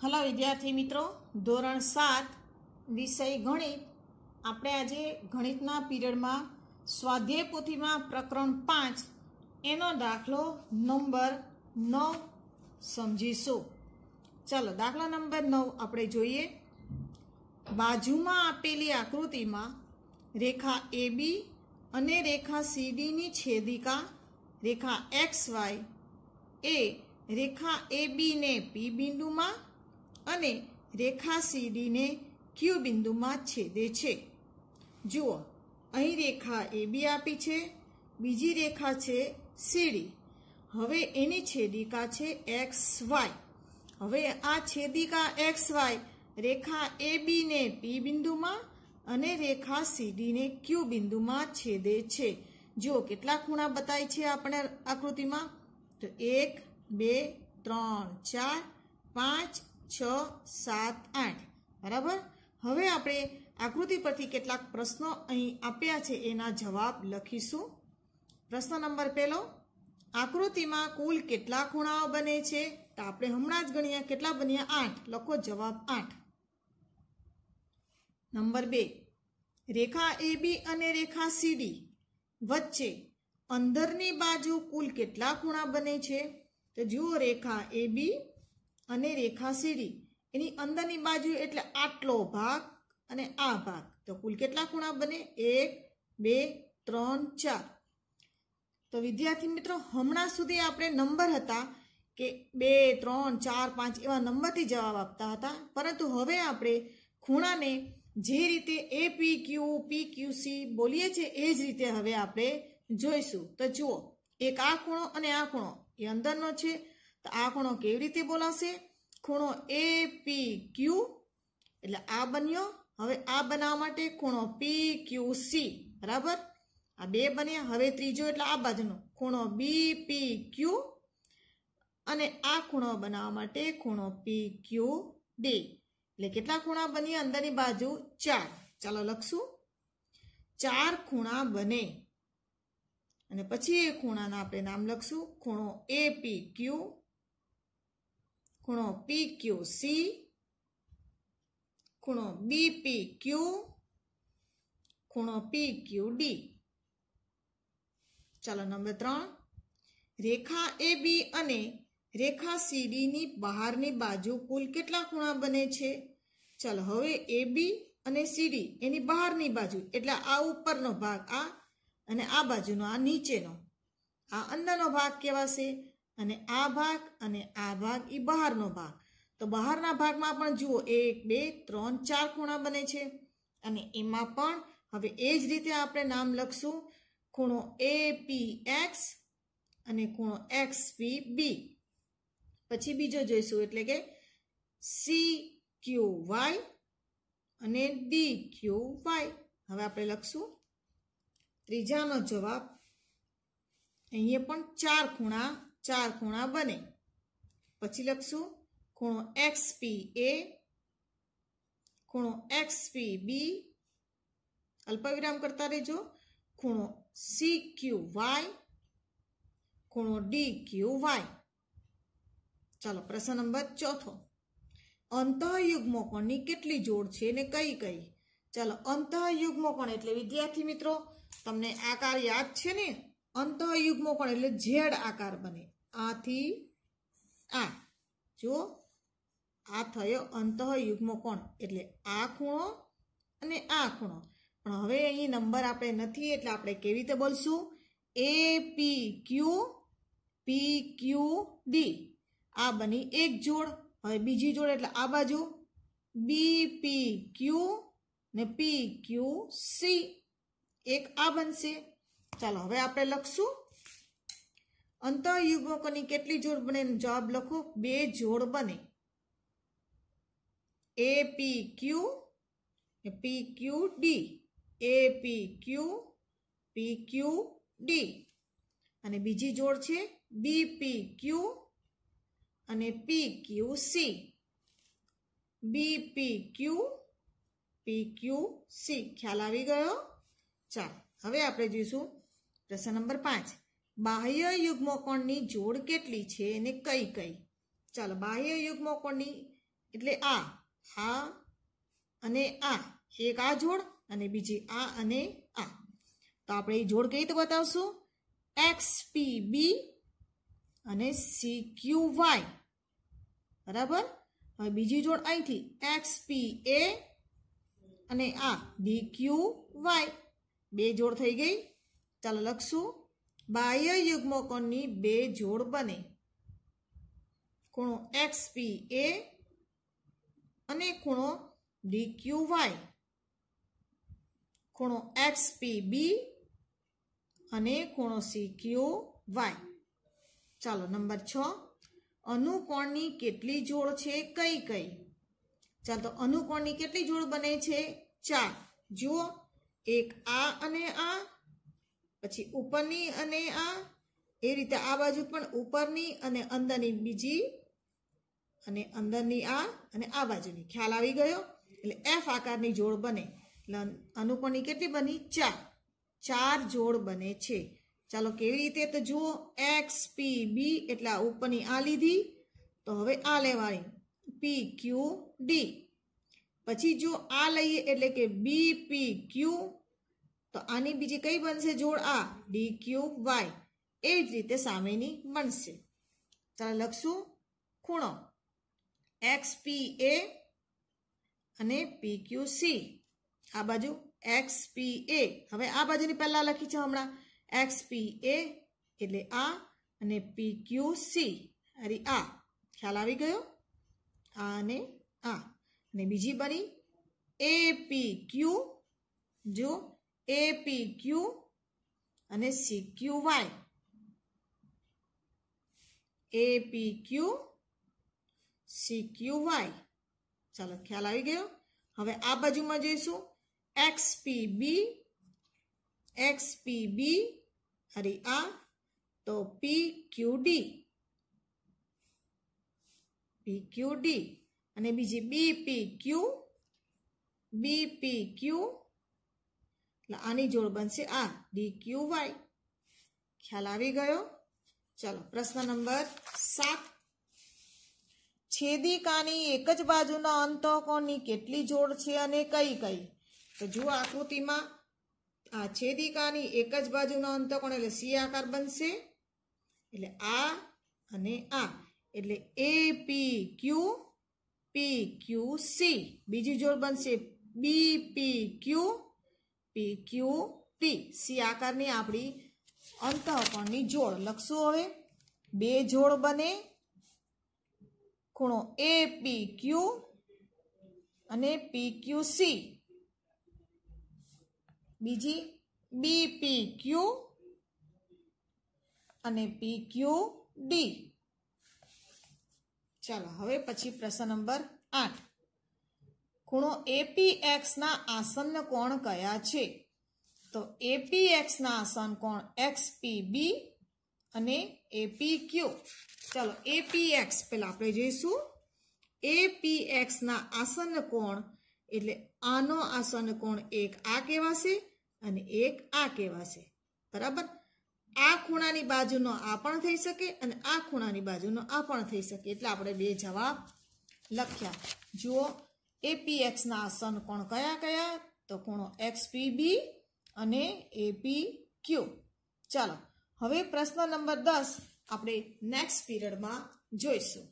hello વિદ્યાર્થી મિત્રો ધોરણ સાત વિષય ગણિત આપણે આજે ગણિતના પીરિયડમાં સ્વાધ્યાય પોથીમાં પ્રકરણ પાંચ એનો દાખલો નંબર નવ સમજીશું ચાલો દાખલા નંબર નવ આપણે જોઈએ બાજુમાં આપેલી આકૃતિમાં રેખા એ અને રેખા સીડીની છેદિકા રેખા એક્સ વાય એ રેખા એ બીને પી બિંદુમાં અને રેખા સીડીને ક્યુ બિંદુમાં છેદે છે જુઓ અહીં રેખા એ બી આપી છે બીજી રેખા છે સીડી હવે એની છેદિકા છે એક્સ વાય હવે આ છેદિકા એક્સ વાય રેખા એ બીને પી બિંદુમાં અને રેખા સીડીને ક્યુ બિંદુમાં છેદે છે જુઓ કેટલા ખૂણા બતાય છે આપણે આકૃતિમાં તો એક બે ત્રણ ચાર પાંચ છ સાત આઠ બરાબર હવે આપણે આકૃતિ પરથી કેટલાક પ્રશ્નો અહીં આપ્યા છે એના જવાબ લખીશું પ્રશ્ન નંબર પહેલો આકૃતિમાં કુલ કેટલા ખૂણાઓ બને છે તો આપણે હમણાં જ ગણ્યા કેટલા બન્યા આઠ લખો જવાબ આઠ નંબર બે રેખા એ બી અને રેખા સીડી વચ્ચે અંદરની બાજુ કુલ કેટલા ખૂણા બને છે તો જુઓ રેખા એ બી અને રેખા સીડી એની અંદરની બાજુ એટલે આટલો ભાગ અને આ ભાગ તો કુલ કેટલા ખૂણા બને એક બે ત્રણ ચાર તો વિદ્યાર્થી મિત્રો હમણાં સુધી આપણે નંબર હતા કે બે ત્રણ ચાર પાંચ એવા નંબરથી જવાબ આપતા હતા પરંતુ હવે આપણે ખૂણાને જે રીતે એ પી ક્યુ પી ક્યુ સી બોલીએ છીએ એ જ રીતે હવે આપણે જોઈશું તો જુઓ એક આ ખૂણો અને આ ખૂણો એ અંદરનો છે તો આ ખૂણો કેવી રીતે બોલાશે ખૂણો એ પી ક્યુ એટલે આ બન્યો હવે આ બનાવવા માટે ખૂણો પી ક્યુ સી બરાબર આ બે બન્યા હવે ત્રીજો એટલે આ બાજુનો ખૂણો બી પી ક્યુ અને આ ખૂણો બનાવવા માટે ખૂણો પી ક્યુ ડી એટલે કેટલા ખૂણા બન્યા અંદરની બાજુ ચાર ચાલો લખશું ચાર ખૂણા બને અને પછી એ ખૂણાના આપણે નામ લખશું ખૂણો એ પી ક્યુ ખૂણો પી ક્યુ સી ખૂણો બી પી ક્યુ ખૂણો પી ક્યુ ડી ચાલો નંબર ત્રણ રેખા એ બી અને રેખા સીડીની બહારની બાજુ કુલ કેટલા ખૂણા બને છે ચાલો હવે એ બી અને સીડી એની બહારની બાજુ એટલે આ ઉપરનો ભાગ આ અને આ બાજુનો આ નીચેનો આ અંદરનો ભાગ કહેવાશે અને આ ભાગ અને આ ભાગ એ બહારનો ભાગ તો બહારના ભાગમાં પણ જુઓ એક બે ત્રણ ચાર ખૂણા બને છે અને એમાં પણ હવે એ જ રીતે આપણે નામ લખશું ખૂણો એ પી એક્સ અને ખૂણો એક્સ પી બી પછી બીજો જોઈશું એટલે કે સી ક્યુ વાય અને ડી ક્યુ વાય હવે આપણે લખશું ત્રીજાનો જવાબ અહીંયા પણ ચાર ખૂણા ચાર ખૂણા બને પછી લખશું ખૂણો એક્સ પી એ ખૂણો એક્સ પી બી અલ્પવિરામ કરતા રહેજો ખૂણો સી ક્યુ વાય ખૂણો ડી ક્યુ વાય ચાલો પ્રશ્ન નંબર ચોથો અંતઃયુગ્મકોણની કેટલી જોડ છે ને કઈ કઈ ચાલો અંતઃયુગ્મકોણ એટલે વિદ્યાર્થી મિત્રો તમને આકાર યાદ છે ને અંતઃયુગ્મકોણ એટલે ઝેડ આકાર બને આથી આ જો આ થયો અંતઃયુગ્મ કોણ એટલે આ ખૂણો અને આ ખૂણો પણ હવે અહીં નંબર આપણે નથી એટલે આપણે કેવી રીતે બોલશું એ પી ક્યુ પી ક્યુ ડી આ બની એક જોડ હવે બીજી જોડ એટલે આ બાજુ બી પી ક્યુ ને પી ક્યુ સી એક આ બનશે ચાલો હવે આપણે લખશું અંતયુગ્મકોની કેટલી જોડ બને જવાબ લખો બે જોડ બને એ પી ક્યુ પી ક્યુ ડી એ પી ક્યુ પી ક્યુ ડી અને બીજી જોડ છે બી પી ક્યુ અને પી ક્યુ સી બી પી ક્યુ પી ક્યુ સી ખ્યાલ આવી ગયો ચાલ હવે આપણે જોઈશું પ્રશ્ન નંબર પાંચ બાહ્ય યુગ્મકોણની જોડ કેટલી છે અને કઈ કઈ ચાલો બાહ્ય યુગ્મકોણની એટલે આ આ અને આ એક આ જોડ અને બીજી આ અને આ તો આપણે એ જોડ કઈ રીતે બતાવશું એક્સ પી બી અને સી ક્યુ વાય બરાબર હવે બીજી જોડ અહીંથી એક્સ પી એ અને આ ડી ક્યુ વાય બે જોડ થઈ ગઈ ચાલો લખશું બાહ્ય યુગ્મકોણની બે જોડ બને ખૂણો એક્સ પી એ અને ખૂણો ડી ક્યુ વાય ખૂણો એક્સપી બી અને ખૂણો સી ક્યુ વાય ચાલો નંબર છ અનુકોણની કેટલી જોડ છે કઈ કઈ ચાલો તો અનુકોણની કેટલી જોડ બને છે ચાર જુઓ એક આ અને આ પછી ઉપરની અને આ એ રીતે આ બાજુ પણ ઉપરની અને અંદરની બીજી અને અંદરની આ અને આ બાજુની ખ્યાલ આવી ગયો એટલે એફ આકારની જોડ બને એટલે અનુપણની કેટલી બની ચાર ચાર જોડ બને છે ચાલો કેવી રીતે તો જુઓ એક્સ પી બી એટલે આ ઉપરની આ લીધી તો હવે આ લેવાની પી ક્યુ ડી પછી જો આ લઈએ એટલે કે બી પી ક્યુ તો આની બીજી કઈ બનશે જોડ આ ડી ક્યુબ વાય એ જ રીતે સામેની બનશે ચાલો લખશું ખૂણો એક્સ પી એ અને પી ક્યુ સી આ બાજુ એક્સ પી એ હવે આ બાજુની પહેલાં લખી છે હમણાં એક્સ પી એ એટલે આ અને પી ક્યુ સી અરે આ ખ્યાલ આવી ગયો આ અને આ અને બીજી બની એ પી ક્યુ જો એ પી ક્યુ અને C Q Y A P Q C Q Y ચાલો ખ્યાલ આવી ગયો હવે આ બાજુમાં જઈશું એક્સ પી બી એક્સ પી બી અરે આ તો પી ક્યુ ડી પી ક્યુ ડી અને બીજી બી પી ક્યુ બી પી ક્યુ એટલે આની જોડ બનશે આ ડી ક્યુ વાય ખ્યાલ આવી ગયો ચલો પ્રશ્ન નંબર સાત છેદિકાની એક જ બાજુના અંતકોની કેટલી જોડ છે અને કઈ કઈ તો જુઓ આકૃતિમાં આ છેદિકાની એક જ બાજુના અંતકોણ એટલે સી આકાર બનશે એટલે આ અને આ એટલે એ પી ક્યુ પી ક્યુ સી બીજી જોડ બનશે બી પી ક્યુ પી ક્યુ ટી સી આકારની આપણી અંતઃકણની જોડ લખશું હવે બે જોડ બને ખૂણો એ પી ક્યુ અને પી ક્યુ સી બીજી બી પી ક્યુ અને પી ક્યુ ડી ચાલો હવે પછી પ્રશ્ન નંબર આઠ ખૂણો એપીએક્સના આસન્ન કોણ કયા છે તો એપીએક્સના આસન કોણ એક્સપી બી અને એપી ક્યુ ચલો એપીએક્સ પહેલાં આપણે જોઈશું એપીએક્સના આસન કોણ એટલે આનો આસન કોણ એક આ કહેવાશે અને એક આ કહેવાશે બરાબર આ ખૂણાની બાજુનો આ પણ થઈ શકે અને આ ખૂણાની બાજુનો આ પણ થઈ શકે એટલે આપણે બે જવાબ લખ્યા જુઓ એપીએક્સના આસન કોણ કયા કયા તો ખૂણો એક્સ બી અને એપી ક્યુ ચાલો હવે પ્રશ્ન નંબર દસ આપણે નેક્સ્ટ પીરિયડમાં જોઈશું